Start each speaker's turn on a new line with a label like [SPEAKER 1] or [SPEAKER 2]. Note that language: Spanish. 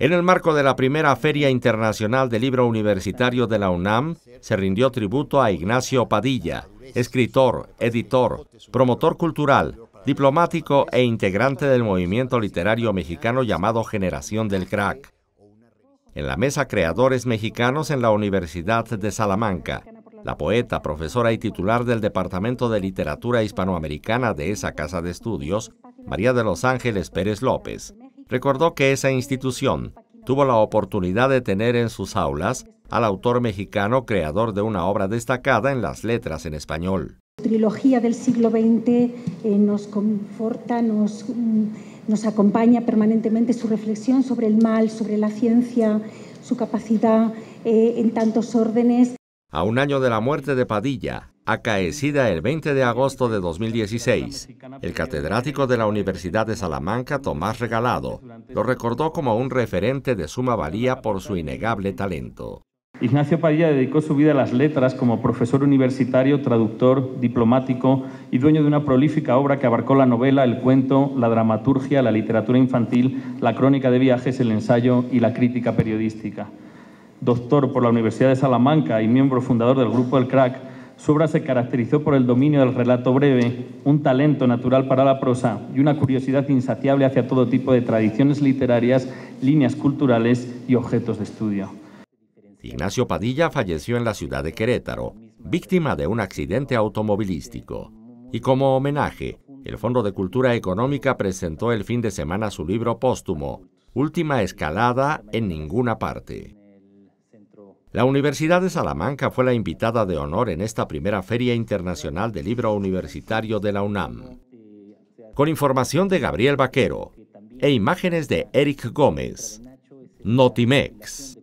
[SPEAKER 1] En el marco de la primera Feria Internacional del Libro Universitario de la UNAM, se rindió tributo a Ignacio Padilla, escritor, editor, promotor cultural, diplomático e integrante del movimiento literario mexicano llamado Generación del Crack. En la mesa Creadores Mexicanos en la Universidad de Salamanca, la poeta, profesora y titular del Departamento de Literatura Hispanoamericana de esa casa de estudios, María de los Ángeles Pérez López, Recordó que esa institución tuvo la oportunidad de tener en sus aulas al autor mexicano creador de una obra destacada en las letras en español.
[SPEAKER 2] La Trilogía del siglo XX eh, nos conforta, nos, mm, nos acompaña permanentemente su reflexión sobre el mal, sobre la ciencia, su capacidad eh, en tantos órdenes.
[SPEAKER 1] A un año de la muerte de Padilla, acaecida el 20 de agosto de 2016. El catedrático de la Universidad de Salamanca, Tomás Regalado, lo recordó como un referente de suma valía por su innegable talento.
[SPEAKER 3] Ignacio Padilla dedicó su vida a las letras como profesor universitario, traductor, diplomático y dueño de una prolífica obra que abarcó la novela, el cuento, la dramaturgia, la literatura infantil, la crónica de viajes, el ensayo y la crítica periodística. Doctor por la Universidad de Salamanca y miembro fundador del Grupo El Crack, su obra se caracterizó por el dominio del relato breve, un talento natural para la prosa y una curiosidad insaciable hacia todo tipo de tradiciones literarias, líneas culturales y objetos de estudio.
[SPEAKER 1] Ignacio Padilla falleció en la ciudad de Querétaro, víctima de un accidente automovilístico. Y como homenaje, el Fondo de Cultura Económica presentó el fin de semana su libro póstumo, Última Escalada en Ninguna Parte. La Universidad de Salamanca fue la invitada de honor en esta primera Feria Internacional del Libro Universitario de la UNAM. Con información de Gabriel Vaquero e
[SPEAKER 3] imágenes de Eric Gómez, Notimex.